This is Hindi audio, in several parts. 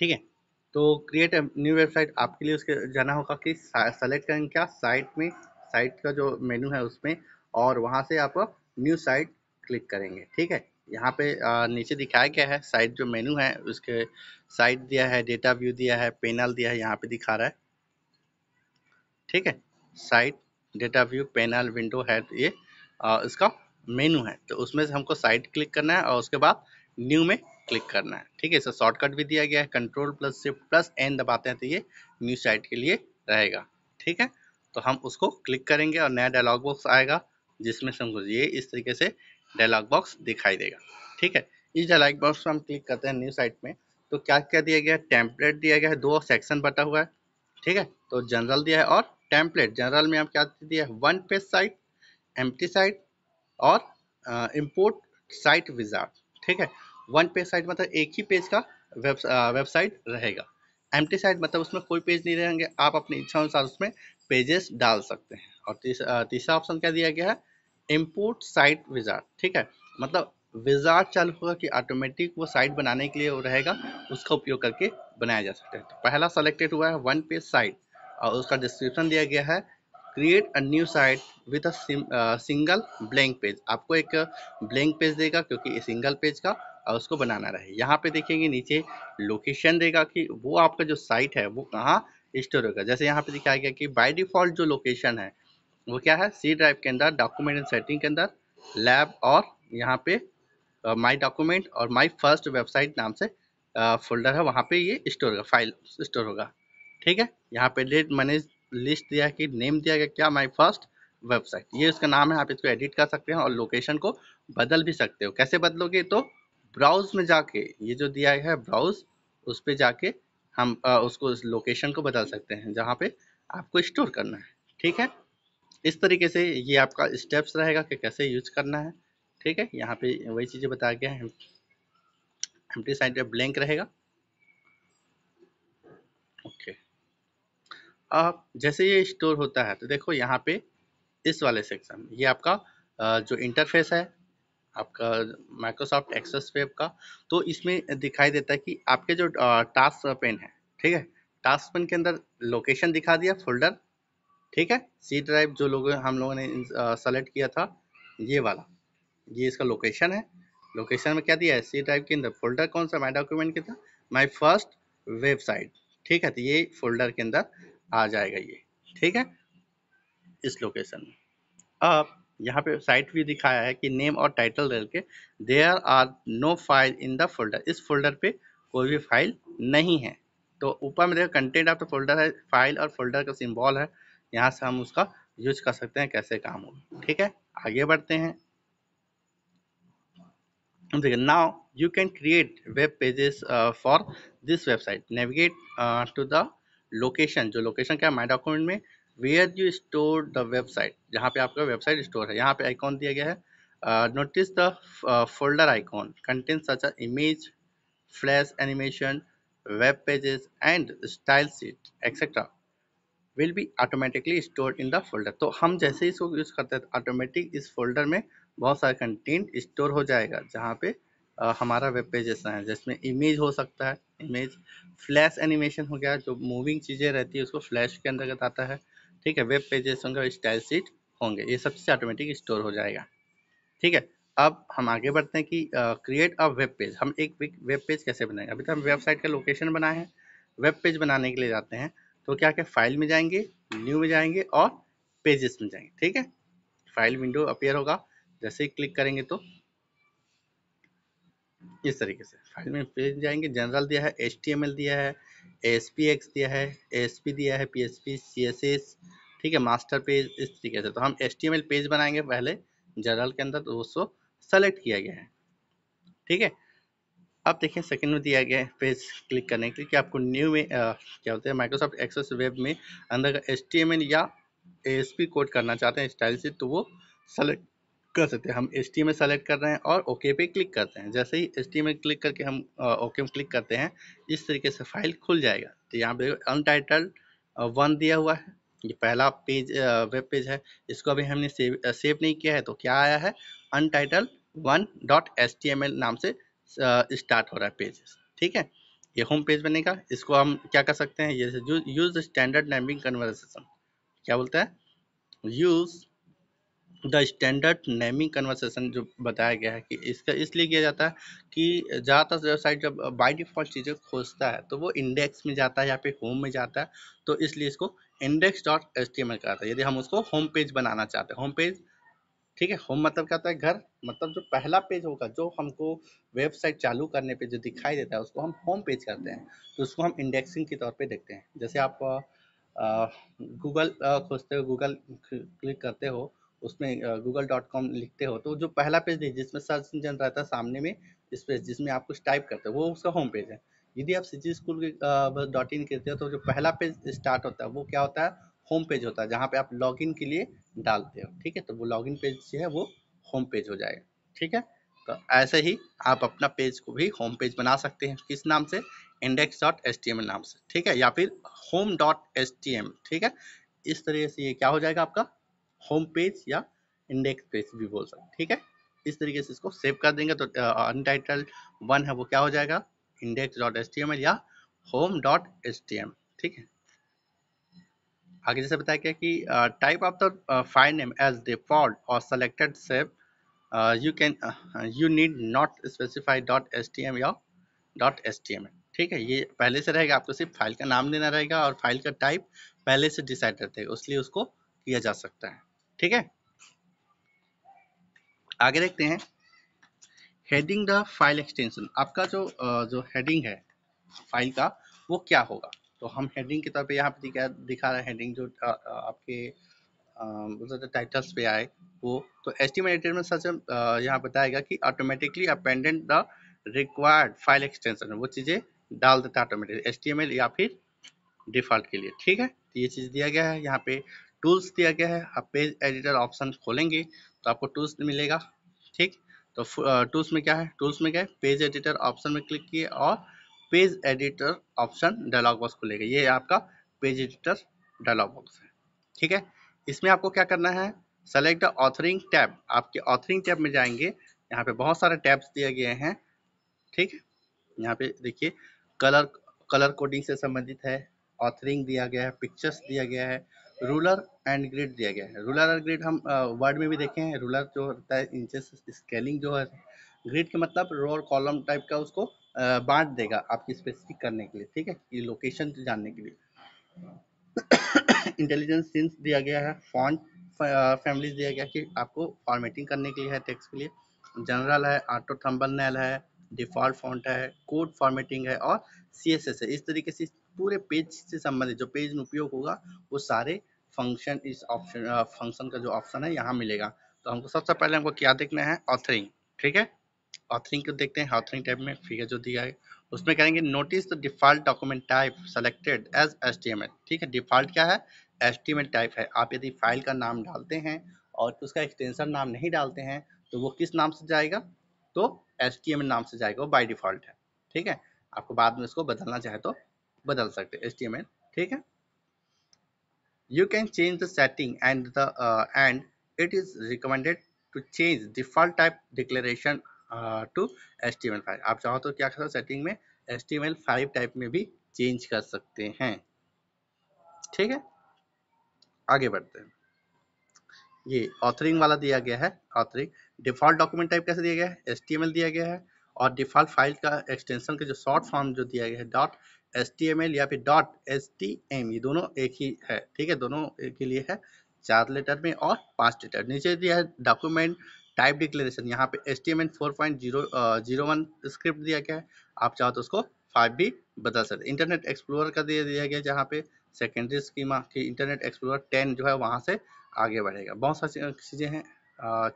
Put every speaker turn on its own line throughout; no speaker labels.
ठीक है तो क्रिएट न्यू वेबसाइट आपके लिए उसके जाना होगा कि सेलेक्ट करेंगे क्या साइट में साइट का जो मेन्यू है उसमें और वहाँ से आप न्यू साइट क्लिक करेंगे ठीक है यहाँ पे नीचे दिखाया गया है साइट जो मेन्यू है उसके साइट दिया है डेटा व्यू दिया है पेनल दिया है यहाँ पे दिखा रहा है ठीक है site data view panel window है ये इसका मेनू है तो उसमें से हमको साइट क्लिक करना है और उसके बाद न्यू में क्लिक करना है ठीक है सर शॉर्टकट भी दिया गया है control plus shift plus N दबाते हैं तो ये न्यूज साइट के लिए रहेगा ठीक है तो हम उसको क्लिक करेंगे और नया डायलॉग बॉक्स आएगा जिसमें से हमको ये इस तरीके से डायलॉग बॉक्स दिखाई देगा ठीक है इस डायलॉग बॉक्स हम क्लिक करते हैं न्यूज साइट में तो क्या क्या दिया गया है टेम्पलेट दिया गया है दो सेक्शन बटा हुआ है ठीक है तो जनरल दिया है और टेम्पलेट जनरल में हम क्या दिया है one page site empty site और इम्पोर्ट साइट विजार्ड ठीक है वन पेज साइट मतलब एक ही पेज का वेब वेबसाइट रहेगा एम साइट मतलब उसमें कोई पेज नहीं रहेंगे आप अपनी इच्छा अनुसार उसमें पेजेस डाल सकते हैं और तीसरा तीसरा ऑप्शन क्या दिया गया है इम्पोर्ट साइट विजार्ड ठीक है मतलब विजार्ड चालू होगा कि ऑटोमेटिक वो साइट बनाने के लिए वो रहेगा उसका उपयोग करके बनाया जा सकता है तो पहला सेलेक्टेड हुआ है वन पेज साइट और उसका डिस्क्रिप्शन दिया गया है create a new site with a single blank page आपको एक ब्लैंक पेज देगा क्योंकि सिंगल पेज का उसको बनाना रहे यहाँ पे देखेंगे नीचे लोकेशन देगा कि वो आपका जो साइट है वो कहाँ स्टोर होगा जैसे यहाँ पे दिखाया गया कि बाय डिफॉल्ट जो लोकेशन है वो क्या है सी ड्राइव के अंदर डॉक्यूमेंट एंड सेटिंग के अंदर लैब और यहाँ पे माई डॉक्यूमेंट और माई फर्स्ट वेबसाइट नाम से फोल्डर है वहाँ पर ये स्टोर होगा फाइल स्टोर होगा ठीक है यहाँ पे डेट मैंने लिस्ट दिया कि नेम दिया गया क्या माई फर्स्ट वेबसाइट ये उसका नाम है आप इसको एडिट कर सकते हैं और लोकेशन को बदल भी सकते हो कैसे बदलोगे तो ब्राउज में जाके ये जो दिया है ब्राउज उस पर जाके हम आ, उसको लोकेशन को बदल सकते हैं जहाँ पे आपको स्टोर करना है ठीक है इस तरीके से ये आपका स्टेप्स रहेगा कि कैसे यूज करना है ठीक है यहाँ पे वही चीज़ें बताया गया है एम टी साइड ब्लैंक रहेगा ओके अब जैसे ये स्टोर होता है तो देखो यहाँ पे इस वाले सेक्शन में ये आपका जो इंटरफेस है आपका माइक्रोसॉफ्ट एक्सेस वेब का तो इसमें दिखाई देता है कि आपके जो टास्क पेन है ठीक है टास्क पेन के अंदर लोकेशन दिखा दिया फोल्डर ठीक है सी ड्राइव जो लोग हम लोगों ने सेलेक्ट किया था ये वाला ये इसका लोकेशन है लोकेशन में क्या दिया है सी ड्राइव के अंदर फोल्डर कौन सा माई डॉक्यूमेंट के अंदर माई फर्स्ट वेबसाइट ठीक है तो ये फोल्डर के अंदर आ जाएगा ये ठीक है इस लोकेशन में अब यहाँ पे साइट भी दिखाया है कि नेम और टाइटल डाल के there are no file in the folder इस फोल्डर पे कोई भी फाइल नहीं है तो ऊपर में देखो कंटेंट ऑफ द फोल्डर है फाइल और फोल्डर का सिंबल है यहाँ से हम उसका यूज कर सकते हैं कैसे काम होगा ठीक है आगे बढ़ते हैं देखिए now you can create web pages for this website navigate to the location जो लोकेशन क्या है माई डॉक्यूमेंट में where you store the website जहाँ पे आपका वेबसाइट स्टोर है यहाँ पे आइकॉन दिया गया है notice the folder icon content such image flash animation web pages and style sheet etcetera will be automatically store in the folder तो हम जैसे ही इसको यूज़ करते हैं ऑटोमेटिक तो इस फोल्डर में बहुत सारा कंटेंट स्टोर हो जाएगा जहाँ पे आ, हमारा वेब पेजेस हैं जिसमें इमेज हो सकता है इमेज फ्लैश एनिमेशन हो गया जो मूविंग चीज़ें रहती है उसको फ्लैश के अंतर्गत आता है ठीक है वेब पेजेस होंगे और स्टाइल सीट होंगे ये सबसे ऑटोमेटिक स्टोर हो जाएगा ठीक है अब हम आगे बढ़ते हैं कि क्रिएट अ वेब पेज हम एक वेब पेज कैसे बनाएंगे अभी तो हम वेबसाइट का लोकेशन बनाए हैं वेब पेज बनाने के लिए जाते हैं तो क्या क्या फाइल में जाएंगे न्यू में जाएंगे और पेजेस में जाएंगे ठीक है फाइल विंडो अपेयर होगा जैसे ही क्लिक करेंगे तो इस तरीके से फाइल में पेज जाएंगे जनरल दिया है एच दिया है एस दिया है एस दिया है पी एस पी ठीक है मास्टर पेज इस तरीके से तो हम एस पेज बनाएंगे पहले जनरल के अंदर तो उसको सेलेक्ट किया गया है ठीक है अब देखिए सेकंड में दिया गया है पेज क्लिक करने के लिए कि आपको न्यू में आ, क्या होता है माइक्रोसॉफ्ट एक्सेस वेब में अंदर का एस या एस कोड करना चाहते हैं स्टाइल से तो वो सेलेक्ट कर सकते हैं हम एस में सेलेक्ट कर रहे हैं और ओके पे क्लिक करते हैं जैसे ही एस में क्लिक करके हम ओके में क्लिक करते हैं इस तरीके से फाइल खुल जाएगा तो यहाँ पे अनटाइटल्ड वन दिया हुआ है ये पहला पेज वेब पेज है इसको अभी हमने सेव सेव नहीं किया है तो क्या आया है untitled one dot S T M L नाम से स्टार्ट हो रहा है पेज ठीक है ये होम पेज बनेगा इसको हम क्या कर सकते हैं ये यूज स्टैंडर्ड नेमिंग कन्वर्सेशन क्या बोलते हैं use the standard naming conversation जो बताया गया है कि इसका इसलिए किया जाता है कि ज़्यादातर वेबसाइट जब बाई डिफ़ॉल्ट चीज़ें खोजता है तो वो इंडेक्स में जाता है या फिर होम में जाता है तो इसलिए इसको index dot S T M L कहता है यदि हम उसको होम पेज बनाना चाहते हैं होम पेज ठीक है होम मतलब क्या होता है घर मतलब जो पहला पेज होगा जो हमको वेबसाइट चालू करने पे जो दिखाई देता है उसको हम होम पेज करते हैं तो उसको हम इंडेक्सिंग के तौर पे देखते हैं जैसे आप गूगल खोजते हो गूगल क्लिक करते हो उसमें गूगल डॉट कॉम लिखते हो तो जो पहला पेज जिसमें सर्च इंजन रहता है सामने में इस पेज जिसमें आप कुछ टाइप करते हो वो उसका होम पेज है यदि आप सिटी स्कूल डॉट इन करते हो तो जो पहला पेज स्टार्ट होता है वो क्या होता है होम पेज होता है जहाँ पे आप लॉग इन के लिए डालते हो ठीक है तो वो लॉगिन पेज जो है वो होम पेज हो जाएगा ठीक है तो ऐसे ही आप अपना पेज को भी होम पेज बना सकते हैं किस नाम से index dot S T M नाम से ठीक है या फिर home dot S T M ठीक है इस तरीके से ये क्या हो जाएगा आपका होम पेज या इंडेक्स पेज भी बोल सकते ठीक है इस तरीके से इसको सेव कर देंगे तो अनटाइटल वन है वो क्या हो जाएगा index dot S T M L या home dot S T M ठीक है आगे जैसे बताया गया कि type of the file name as default और selected save you can you need not specify dot S T M या डॉट एस टी एम ठीक है ये पहले से रहेगा आपको सिर्फ फाइल का नाम देना रहेगा और फाइल का टाइप पहले से डिसाइड करते हैं उसलिए उसको किया जा सकता है ठीक है आगे देखते हैं हेडिंग द फाइल एक्सटेंशन आपका जो जो हेडिंग है फाइल का वो क्या होगा तो हम हेडिंग के तौर पे यहाँ पे दिखा दिखा रहे हैं हेडिंग जो आपके टाइटल्स पे आए वो तो एस्टिमेटेड में सच यहाँ बताएगा कि automatically appendant the required file extension वो चीज़ें डाल देता है ऑटोमेटिक एस या फिर डिफ़ॉल्ट के लिए ठीक है तो ये चीज़ दिया गया है यहाँ पे टूल्स दिया गया है आप पेज एडिटर ऑप्शन खोलेंगे तो आपको टूल्स मिलेगा ठीक तो टूल्स में क्या है टूल्स में क्या है पेज एडिटर ऑप्शन में क्लिक किए और page editor option dialog box खुलेगा ये आपका पेज एडिटर डायलॉग बॉक्स है ठीक है इसमें आपको क्या करना है सेलेक्ट द ऑथरिंग टैब आपके ऑथरिंग टैब में जाएंगे यहाँ पे बहुत सारे टैब्स दिए गए हैं ठीक यहाँ पे देखिए कलर कलर कोडिंग से संबंधित है ऑथरिंग दिया गया है पिक्चर्स दिया गया है रूलर एंड ग्रिड दिया गया है रूलर और ग्रिड हम वर्ड में भी देखे हैं रूलर जो होता है इंचेस स्केलिंग जो है ग्रिड के मतलब रो और कॉलम टाइप का उसको बांट देगा आपकी स्पेसिफिक करने के लिए ठीक है ये लोकेशन जानने के लिए इंटेलिजेंस सिंस दिया गया है फॉन्ट फैमिलीज दिया गया कि आपको फॉर्मेटिंग करने के लिए है टेक्स्ट के लिए जनरल है ऑटो थम्बल है डिफॉल्ट फॉन्ट है कोड फॉर्मेटिंग है और सी एस एस है इस तरीके से पूरे पेज से संबंधित जो पेज में उपयोग होगा वो सारे फंक्शन इस ऑप्शन फंक्शन का जो ऑप्शन है यहाँ मिलेगा तो हमको सबसे पहले हमको क्या देखना है ऑथरिंग ठीक है ऑथरिंग को देखते हैं ऑथरिंग टाइप में फिगर जो दिया है उसमें कहेंगे notice the default document type selected as S ठीक है डिफॉल्ट क्या है एस टाइप है आप यदि फाइल का नाम डालते हैं और उसका एक्सटेंशन नाम नहीं डालते हैं तो वो किस नाम से जाएगा तो एस नाम से जाएगा वो बाई डिफ़ॉल्ट है ठीक है आपको बाद में इसको बदलना चाहे तो बदल सकते एस ठीक है you can change the setting and the uh, and it is recommended to change default type declaration uh, to HTML5 आप चाहो तो क्या कर सकते हो सेटिंग में HTML5 टाइप में भी चेंज कर सकते हैं ठीक है आगे बढ़ते हैं ये ऑथरिंग वाला दिया गया है ऑथरिंग डिफॉल्ट डॉक्यूमेंट टाइप कैसे दिया गया है एच दिया गया है और डिफॉल्ट फाइल का एक्सटेंशन का जो शॉर्ट फॉर्म जो दिया गया है डॉट एस या फिर डॉट एस ये दोनों एक ही है ठीक है दोनों के लिए है चार लेटर में और पाँच लेटर नीचे दिया है डॉक्यूमेंट टाइप डिक्लेरेशन यहाँ पे S T M L four point zero zero one script दिया गया है आप चाहो तो उसको फाइव भी बदल सकते इंटरनेट एक्सप्लोर का दिया दिया गया जहाँ पे सेकेंडरी स्कीमा की इंटरनेट एक्सप्लोर टेन जो है वहाँ से आगे बढ़ेगा बहुत सारी चीज़ें हैं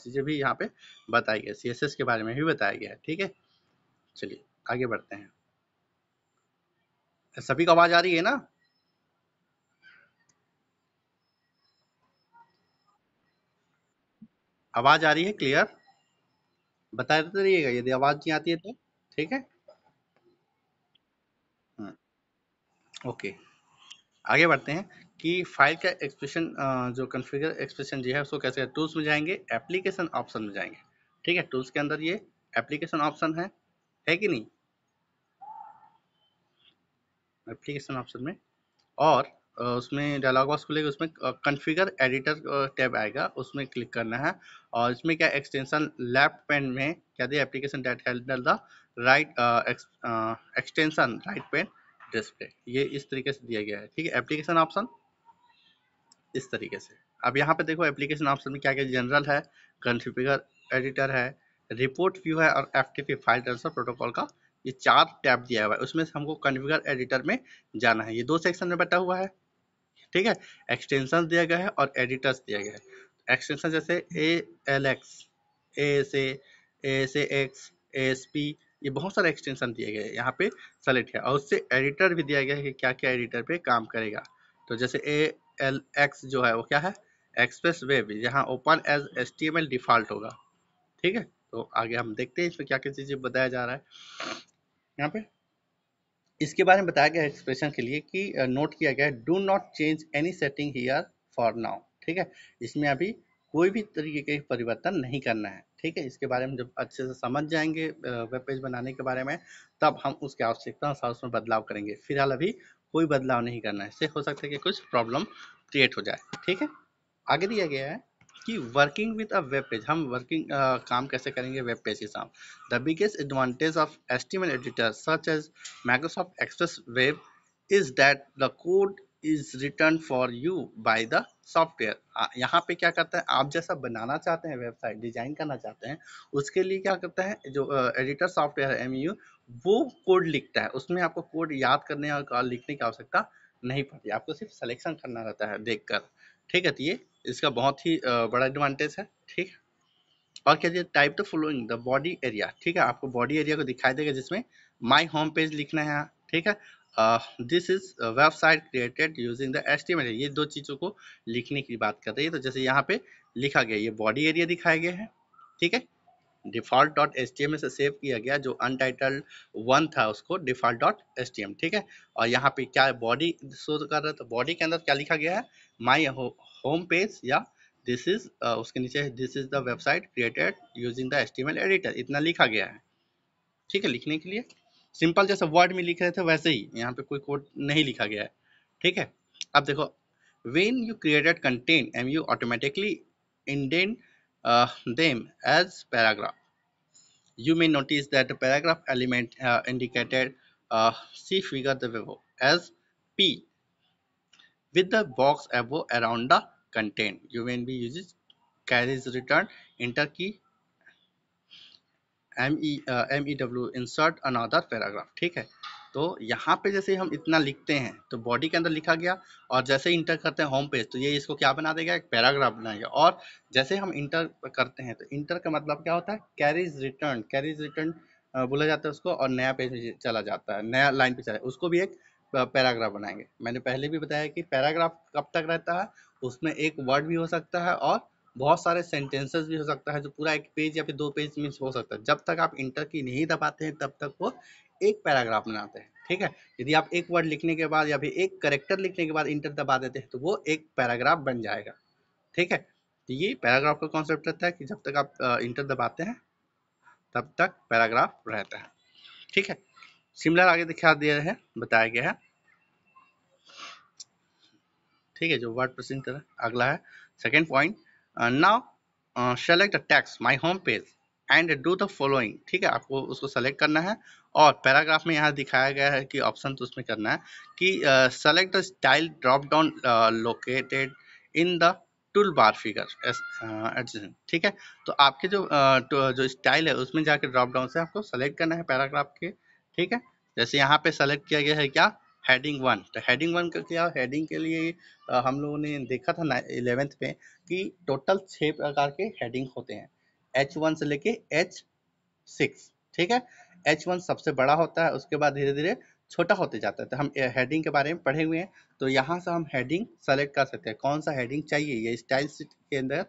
चीज़ें भी यहाँ पे बताई गई सी के बारे में भी बताया गया है ठीक है चलिए आगे बढ़ते हैं सभी को आवाज आ रही है ना आवाज आ रही है क्लियर बता देते तो रहिएगा यदि आवाज नहीं आती है तो ठीक है हाँ। ओके आगे बढ़ते हैं कि फाइल का एक्सप्रेशन जो कन्फिगर एक्सप्रेशन जो है उसको कैसे टूल्स में जाएंगे एप्लीकेशन ऑप्शन में जाएंगे ठीक है टूल्स के अंदर ये एप्लीकेशन ऑप्शन है है कि नहीं एप्लीकेशन ऑप्शन में और उसमें डायलॉग बॉक्स खुलेगा उसमें कॉन्फ़िगर एडिटर टैब आएगा उसमें क्लिक करना है और इसमें क्या एक्सटेंशन लेफ्ट पेन में क्या दिया application that handle the right extension right pane display ये इस तरीके से दिया गया है ठीक है एप्लीकेशन ऑप्शन इस तरीके से अब यहाँ पे देखो एप्लीकेशन ऑप्शन में क्या क्या जनरल है कॉन्फ़िगर एडिटर है रिपोर्ट व्यू है और एफ फाइल ट्रांसफर प्रोटोकॉल का ये चार टैब दिया हुआ है उसमें से हमको कन्फिगर एडिटर में जाना है ये दो सेक्शन में बटा हुआ है ठीक है एक्सटेंशन दिया गया है और एडिटर्स दिया गया है एक्सटेंशन जैसे A L X A S S X A S P ये बहुत सारे एक्सटेंशन दिए गए हैं यहाँ पे सेलेक्ट है और उससे एडिटर भी दिया गया है कि क्या क्या एडिटर पे काम करेगा तो जैसे ए एल एक्स जो है वो क्या है एक्सप्रेस वेब यहाँ open as S T M L default होगा ठीक है तो आगे हम देखते हैं इसमें क्या क्या चीज़ें बताया जा रहा है यहाँ पे इसके बारे में बताया गया एक्सप्रेशन के लिए कि नोट किया गया है do not change any setting here for now ठीक है इसमें अभी कोई भी तरीके के परिवर्तन नहीं करना है ठीक है इसके बारे में जब अच्छे से समझ जाएंगे वेब पेज बनाने के बारे में तब हम उसके आवश्यकता अनुसार उसमें बदलाव करेंगे फिलहाल अभी कोई बदलाव नहीं करना है इससे हो सकता है कि कुछ प्रॉब्लम क्रिएट हो जाए ठीक है आगे दिया गया है कि working with a web page हम वर्किंग काम कैसे करेंगे वेब पेज के साथ the biggest advantage of estimate editor such as Microsoft express web is that the code is written for you by the software यहाँ पे क्या करता है आप जैसा बनाना चाहते हैं वेबसाइट डिजाइन करना चाहते हैं उसके लिए क्या करता है जो एडिटर सॉफ्टवेयर है एम यू वो कोड लिखता है उसमें आपको कोड याद करने और लिखने की आवश्यकता नहीं पड़ती आपको सिर्फ सिलेक्शन करना रहता है देख कर ठीक है तो ये इसका बहुत ही बड़ा एडवांटेज है ठीक है और कह दिया type to following the body area ठीक है आपको बॉडी एरिया को दिखाई देगा जिसमें माई होम पेज लिखना है ठीक है this is website created using the estimate ये दो चीज़ों को लिखने की बात कर रही है तो जैसे यहाँ पे लिखा गया ये बॉडी एरिया दिखाया गया है ठीक है default dot S T M से सेव किया गया जो अनटाइटल्ड वन था उसको default dot S T M ठीक है और यहाँ पे क्या बॉडी शो कर रहे तो बॉडी के अंदर क्या लिखा गया है माई होम पेज या दिस इज उसके नीचे this is the website created using the S T M editor इतना लिखा गया है ठीक है लिखने के लिए सिंपल जैसे वर्ड में लिख रहे थे वैसे ही यहाँ पे कोई कोड नहीं लिखा गया है ठीक है अब देखो when you created content M U automatically indent uh, them as paragraph. You may notice that the paragraph element uh, indicated uh, see figure the above as P with the box above around the content. You may be uses carries return enter key MEW uh, insert another paragraph. ठीक है तो यहाँ पे जैसे हम इतना लिखते हैं तो बॉडी के अंदर लिखा गया और जैसे इंटर करते हैं होम पेज तो ये इसको क्या बना देगा एक पैराग्राफ बनाएगा और जैसे हम इंटर करते हैं तो इंटर का मतलब क्या होता है कैरीज रिटर्न कैरीज रिटर्न बोला जाता है उसको और नया पेज चला जाता है नया लाइन पे चला उसको भी एक पैराग्राफ बनाएंगे मैंने पहले भी बताया कि पैराग्राफ कब तक रहता है उसमें एक वर्ड भी हो सकता है और बहुत सारे सेंटेंसेस भी हो सकता है जो पूरा एक पेज या फिर दो पेज मीन्स हो सकता है जब तक आप इंटर की नहीं दबाते हैं तब तक वो एक पैराग्राफ बनाते हैं ठीक है यदि आप एक वर्ड लिखने के बाद या फिर एक करेक्टर लिखने के बाद इंटर दबा देते हैं तो वो एक पैराग्राफ बन जाएगा ठीक है तो ये पैराग्राफ का कॉन्सेप्ट रहता है कि जब तक आप इंटर दबाते हैं तब तक पैराग्राफ रहता है ठीक है सिमिलर आगे दिखा दिया है बताया गया है ठीक है जो वर्ड प्रसिंग अगला है second point now select a text my home page and do the following ठीक है आपको उसको सेलेक्ट करना है और पैराग्राफ में यहाँ दिखाया गया है कि ऑप्शन तो उसमें करना है कि select the style drop down located in the tool bar figure ठीक है तो आपके जो uh, जो स्टाइल है उसमें जाके ड्रॉप डाउन से आपको सेलेक्ट करना है पैराग्राफ के ठीक है जैसे यहाँ पे सेलेक्ट किया गया है क्या हेडिंग वन तो हेडिंग वन का क्या हेडिंग के लिए हम लोगों ने देखा था ना इलेवेंथ में कि टोटल छः प्रकार के हेडिंग होते हैं एच वन से लेके एच सिक्स ठीक है एच वन सबसे बड़ा होता है उसके बाद धीरे धीरे छोटा होते जाता है तो हम हेडिंग के बारे में पढ़े हुए हैं तो यहाँ से हम हेडिंग सेलेक्ट कर सकते हैं कौन सा हेडिंग चाहिए ये स्टाइल के अंदर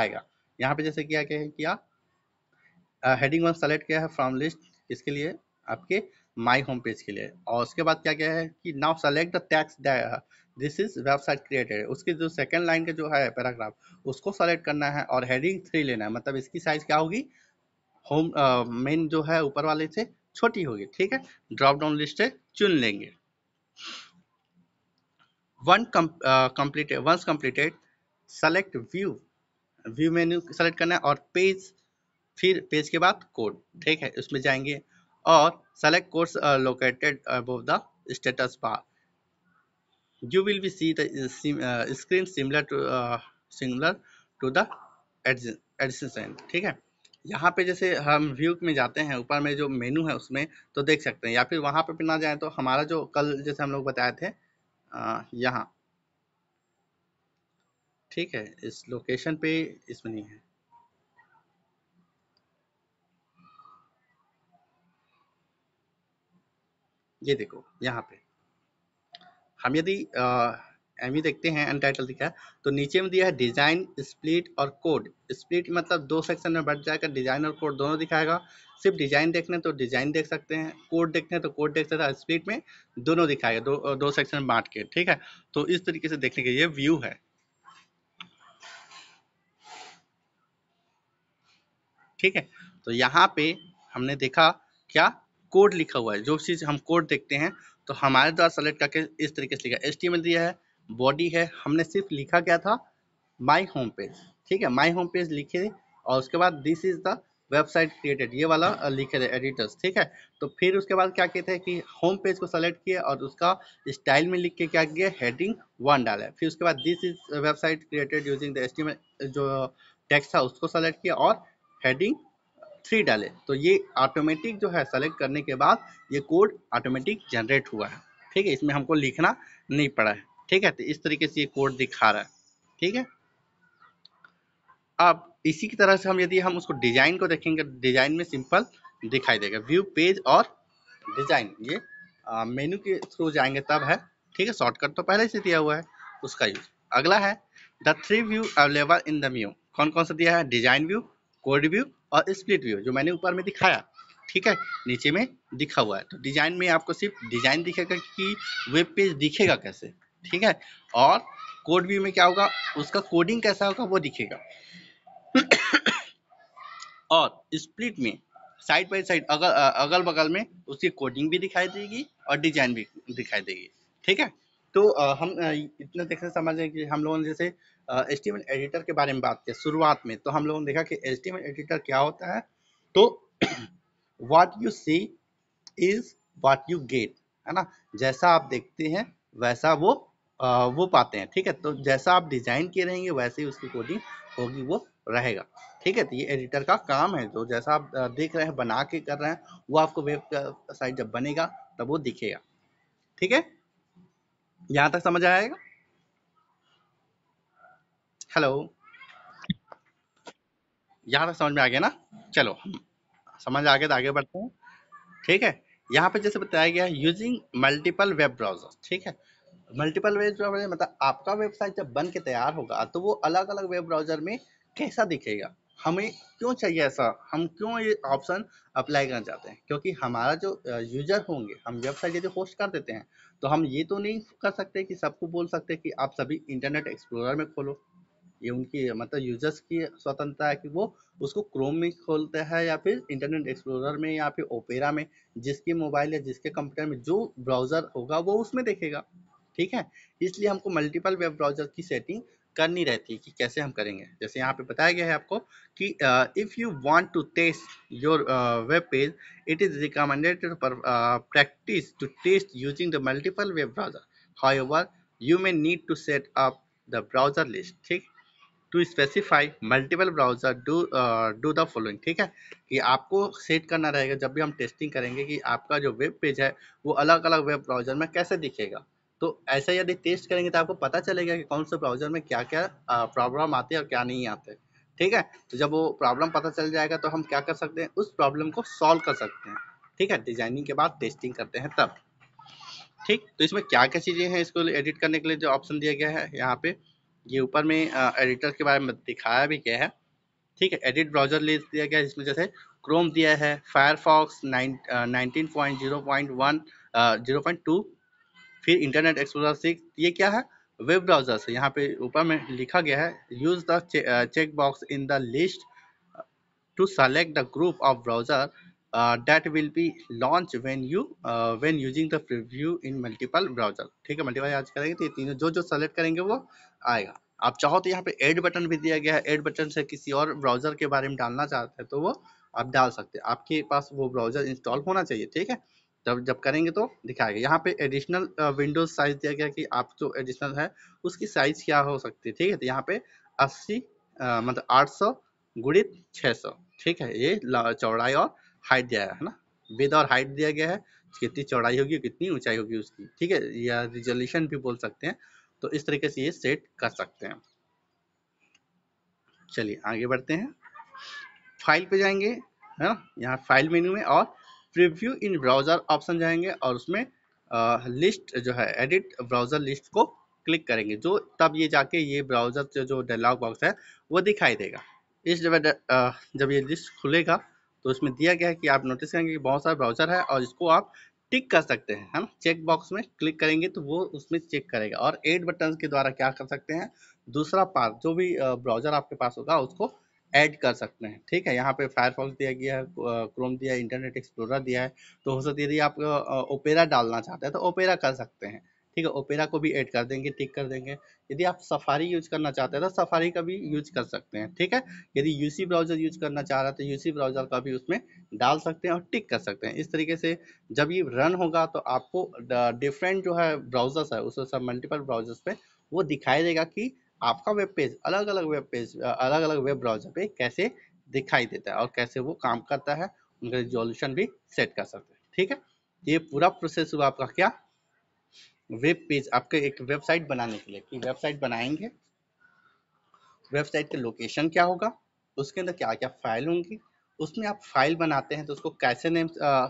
आएगा यहाँ पे जैसे क्या क्या किया हेडिंग वन सेलेक्ट किया है फ्रॉम लिस्ट इसके लिए आपके माई होम पेज के लिए और उसके बाद क्या क्या है कि now select the text this is website created उसकी जो सेकेंड लाइन का जो है पैराग्राफ उसको सेलेक्ट करना है और हेडिंग थ्री लेना है मतलब इसकी साइज क्या होगी होम मेन जो है ऊपर वाले से छोटी होगी ठीक है ड्रॉप डाउन लिस्ट से चुन लेंगे one completed once completed select view view menu select करना है और पेज फिर पेज के बाद कोड ठीक है उसमें जाएंगे और select course located above the status bar you will be see the uh, sim, uh, screen similar to uh, similar to the addition sign ठीक है यहाँ पे जैसे हम व्यू में जाते हैं ऊपर में जो मेनू है उसमें तो देख सकते हैं या फिर वहाँ पे भी ना जाए तो हमारा जो कल जैसे हम लोग बताए थे यहाँ ठीक है इस लोकेशन पे इसमें नहीं है ये देखो यहाँ पे हम यदि एम देखते हैं अनटाइटल दिखा तो नीचे में दिया है डिज़ाइन स्प्लिट और कोड स्प्लिट मतलब दो सेक्शन में बढ़ जाएगा डिज़ाइन और कोड दोनों दिखाएगा सिर्फ डिज़ाइन देखने तो डिज़ाइन देख सकते हैं कोड देखने तो कोड देख सकते हैं स्प्लिट में दोनों दिखाएगा दो दो सेक्शन में बांट के ठीक है तो इस तरीके से देखने के ये व्यू है ठीक है तो यहाँ पे हमने देखा क्या कोड लिखा हुआ है जो चीज़ हम कोड देखते हैं तो हमारे द्वारा सेलेक्ट करके इस तरीके से लिखा एस टी दिया है बॉडी है हमने सिर्फ लिखा क्या था माई होम पेज ठीक है माई होम पेज लिखे और उसके बाद this is the website created ये वाला लिखे थे एडिटर्स ठीक है तो फिर उसके बाद क्या कहते थे कि होम पेज को सेलेक्ट किए और उसका स्टाइल में लिख के क्या किया हेडिंग वन डाला फिर उसके बाद this is website created using the S जो टेक्स्ट था उसको सेलेक्ट किया और हेडिंग थ्री डालें तो ये ऑटोमेटिक जो है सेलेक्ट करने के बाद ये कोड ऑटोमेटिक जनरेट हुआ है ठीक है इसमें हमको लिखना नहीं पड़ा है ठीक है तो इस तरीके से ये कोड दिखा रहा है ठीक है अब इसी की तरह से हम यदि हम उसको डिजाइन को देखेंगे डिजाइन में सिंपल दिखाई देगा व्यू पेज और डिजाइन ये मेन्यू के थ्रू जाएंगे तब है ठीक है शॉर्टकट तो पहले से दिया हुआ है उसका यूज अगला है the three view available in the menu कौन कौन सा दिया है डिजाइन व्यू कोड व्यू और स्प्लिट व्यू जो मैंने ऊपर में दिखाया ठीक है नीचे में दिखा हुआ है तो डिजाइन में आपको सिर्फ डिजाइन दिखेगा कि वेब पेज दिखेगा कैसे ठीक है और कोड व्यू में क्या होगा उसका कोडिंग कैसा होगा वो दिखेगा और स्प्लिट में साइड बाई साइड अगल अगल बगल में उसकी कोडिंग भी दिखाई देगी और डिजाइन भी दिखाई देगी ठीक है तो हम इतना देखने समझ रहे कि हम लोगों ने जैसे टी एडिटर के बारे में बात की शुरुआत में तो हम लोगों ने देखा कि टी एडिटर क्या होता है तो what you see is what you get है ना जैसा आप देखते हैं वैसा वो आ, वो पाते हैं ठीक है तो जैसा आप डिजाइन किए रहेंगे वैसे ही उसकी कोडिंग होगी वो रहेगा ठीक है तो ये एडिटर का काम है जो जैसा आप देख रहे हैं बना के कर रहे हैं वो आपको वेब साइट जब बनेगा तब वो दिखेगा ठीक है यहाँ तक समझ आएगा हेलो यहाँ तक समझ में आ गया ना चलो हम समझ आ गया तो आगे बढ़ते हैं ठीक है यहाँ पे जैसे बताया गया यूजिंग मल्टीपल वेब ब्राउजर ठीक है मल्टीपल वेब ब्राउजर मतलब आपका वेबसाइट जब बन के तैयार होगा तो वो अलग अलग वेब ब्राउजर में कैसा दिखेगा हमें क्यों चाहिए ऐसा हम क्यों ये ऑप्शन अप्लाई करना चाहते हैं क्योंकि हमारा जो यूजर होंगे हम वेबसाइट यदि होस्ट कर देते हैं तो हम ये तो नहीं कर सकते कि सबको बोल सकते कि आप सभी इंटरनेट एक्सप्लोरर में खोलो ये उनकी मतलब यूजर्स की स्वतंत्रता है कि वो उसको क्रोम में खोलते हैं या फिर इंटरनेट एक्सप्लोरर में या फिर ओपेरा में जिसके मोबाइल या जिसके कंप्यूटर में जो ब्राउज़र होगा वो उसमें देखेगा ठीक है इसलिए हमको मल्टीपल वेब ब्राउज़र की सेटिंग करनी रहती है कि कैसे हम करेंगे जैसे यहाँ पे बताया गया है आपको कि if you want to test your web page it is recommended practice to test using the multiple web browser over you may need to set up the browser list ठीक to specify multiple browser do do the following ठीक है कि आपको सेट करना रहेगा जब भी हम टेस्टिंग करेंगे कि आपका जो वेब पेज है वो अलग अलग वेब ब्राउजर में कैसे दिखेगा तो ऐसा यदि टेस्ट करेंगे तो आपको पता चलेगा कि कौन से ब्राउज़र में क्या क्या प्रॉब्लम आते हैं और क्या नहीं आते ठीक है तो जब वो प्रॉब्लम पता चल जाएगा तो हम क्या कर सकते हैं उस प्रॉब्लम को सॉल्व कर सकते हैं ठीक है डिजाइनिंग के बाद टेस्टिंग करते हैं तब ठीक तो इसमें क्या क्या चीज़ें हैं इसको एडिट करने के लिए जो ऑप्शन दिया गया है यहाँ पे ये ऊपर में एडिटर के बारे में दिखाया भी गया है ठीक है एडिट ब्राउजर ले दिया गया है जिसमें जैसे क्रोम दिया है Firefox nine nineteen point zero point one zero point two फिर इंटरनेट एक्सप्लोरर सिक्स ये क्या है वेब से यहाँ पे ऊपर में लिखा गया है use the check box in the list to select the group of browser that will be launch when you when using the preview in multiple browser ठीक है मल्टीपल आज करेंगे तो ये तीनों जो जो सेलेक्ट करेंगे वो आएगा आप चाहो तो यहाँ पे एड बटन भी दिया गया है एड बटन से किसी और ब्राउजर के बारे में डालना चाहते हैं तो वो आप डाल सकते हैं आपके पास वो ब्राउजर इंस्टॉल होना चाहिए ठीक है जब जब करेंगे तो दिखाएगा यहाँ पे एडिशनल विंडोज साइज दिया गया कि आप जो एडिशनल है उसकी साइज क्या हो सकती है ठीक है तो यहाँ पे 80 मतलब 800 सौ गुड़ित छः ठीक है ये चौड़ाई और हाइट दिया है ना विद और हाइट दिया गया है तो कितनी चौड़ाई होगी कितनी ऊंचाई होगी उसकी ठीक है या रिजोल्यूशन भी बोल सकते हैं तो इस तरीके से ये सेट कर सकते हैं चलिए आगे बढ़ते हैं फाइल पे जाएंगे है ना यहाँ फाइल मेन्यू में और प्रीव्यू इन ब्राउज़र ऑप्शन जाएंगे और उसमें आ, लिस्ट जो है एडिट ब्राउज़र लिस्ट को क्लिक करेंगे जो तब ये जाके ये ब्राउज़र जो जो डायलॉग बॉक्स है वो दिखाई देगा इस जब जब ये लिस्ट खुलेगा तो उसमें दिया गया है कि आप नोटिस करेंगे कि बहुत सारा ब्राउज़र है और इसको आप टिक कर सकते हैं हम चेक बॉक्स में क्लिक करेंगे तो वो उसमें चेक करेगा और एड बटन के द्वारा क्या कर सकते हैं दूसरा पार्ट जो भी ब्राउज़र आपके पास होगा उसको ऐड कर सकते हैं ठीक है यहाँ पे फायरफॉक्स दिया गया है क्रोम दिया है इंटरनेट एक्सप्लोरर दिया है तो हो सकता है यदि आप ओपेरा डालना चाहते हैं तो ओपेरा कर सकते हैं ठीक है ओपेरा को भी ऐड कर देंगे टिक कर देंगे यदि आप सफारी यूज करना चाहते हैं तो सफारी का भी यूज कर सकते हैं ठीक है यदि यूसी ब्राउजर यूज करना चाह रहा है तो यूसी ब्राउजर का भी उसमें डाल सकते हैं और टिक कर सकते हैं इस तरीके से जब ये रन होगा तो आपको डिफरेंट जो है ब्राउजर्स है उस मल्टीपल ब्राउजर्स पे वो दिखाई देगा कि आपका वेब पेज अलग अलग वेब पेज अलग अलग वेब ब्राउजर पे कैसे दिखाई देता है और कैसे वो काम करता है उनका रिजोल्यूशन भी सेट कर सकते हैं ठीक है ये पूरा प्रोसेस हुआ आपका क्या वेब पेज आपके एक वेबसाइट बनाने के लिए कि वेबसाइट बनाएंगे वेबसाइट का लोकेशन क्या होगा उसके अंदर क्या क्या फाइल होंगी उसमें आप फाइल बनाते हैं तो उसको कैसे नेम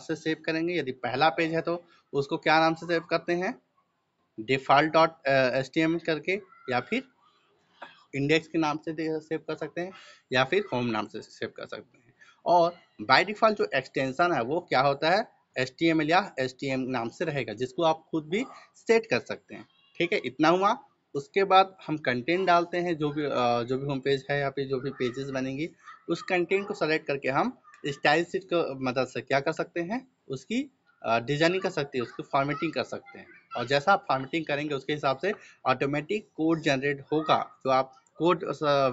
से सेव करेंगे यदि पहला पेज है तो उसको क्या नाम से सेव करते हैं डिफॉल्ट डॉट एस करके या फिर इंडेक्स के नाम से सेव कर सकते हैं या फिर होम नाम से सेव कर सकते हैं और बाय डिफॉल्ट जो एक्सटेंशन है वो क्या होता है एस या एस नाम से रहेगा जिसको आप खुद भी सेट कर सकते हैं ठीक है इतना हुआ उसके बाद हम कंटेंट डालते हैं जो भी जो भी होम पेज है या फिर जो भी पेजेस बनेंगी उस कंटेंट को सेलेक्ट करके हम स्टाइल सीट को मदद से क्या कर सकते हैं उसकी डिजाइनिंग कर सकते हैं उसकी फॉर्मेटिंग कर सकते हैं और जैसा आप फॉर्मेटिंग करेंगे उसके हिसाब से ऑटोमेटिक कोड जनरेट होगा जो आप कोड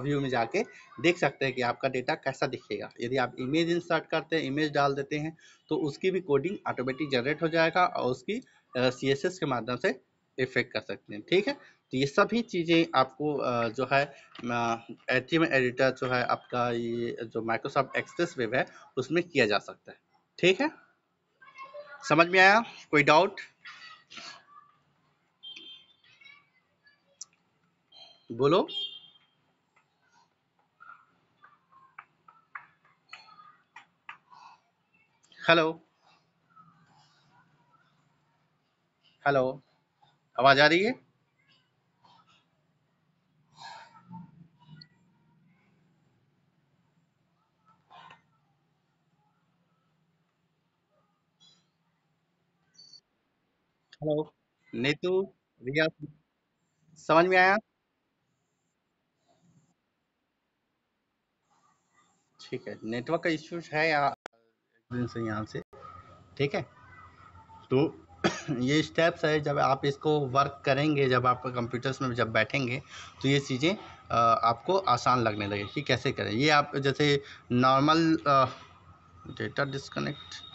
व्यू में जाके देख सकते हैं कि आपका डेटा कैसा दिखेगा यदि आप इमेज इंसर्ट करते हैं इमेज डाल देते हैं तो उसकी भी कोडिंग ऑटोमेटिक जनरेट हो जाएगा और उसकी सी uh, के माध्यम से इफेक्ट कर सकते हैं ठीक है तो ये सभी चीज़ें आपको uh, जो है एच uh, एडिटर जो है आपका ये जो माइक्रोसॉफ्ट एक्सेस वेब है उसमें किया जा सकता है ठीक है समझ में आया कोई डाउट बोलो हेलो हेलो आवाज आ रही है हेलो नीतू रिया समझ में आया ठीक है नेटवर्क का इश्यूज है या रेफरेंस से यहाँ से ठीक है तो ये स्टेप्स है जब आप इसको वर्क करेंगे जब आप कंप्यूटर्स में जब बैठेंगे तो ये चीज़ें आपको आसान लगने लगे कि कैसे करें ये आप जैसे नॉर्मल डेटा डिस्कनेक्ट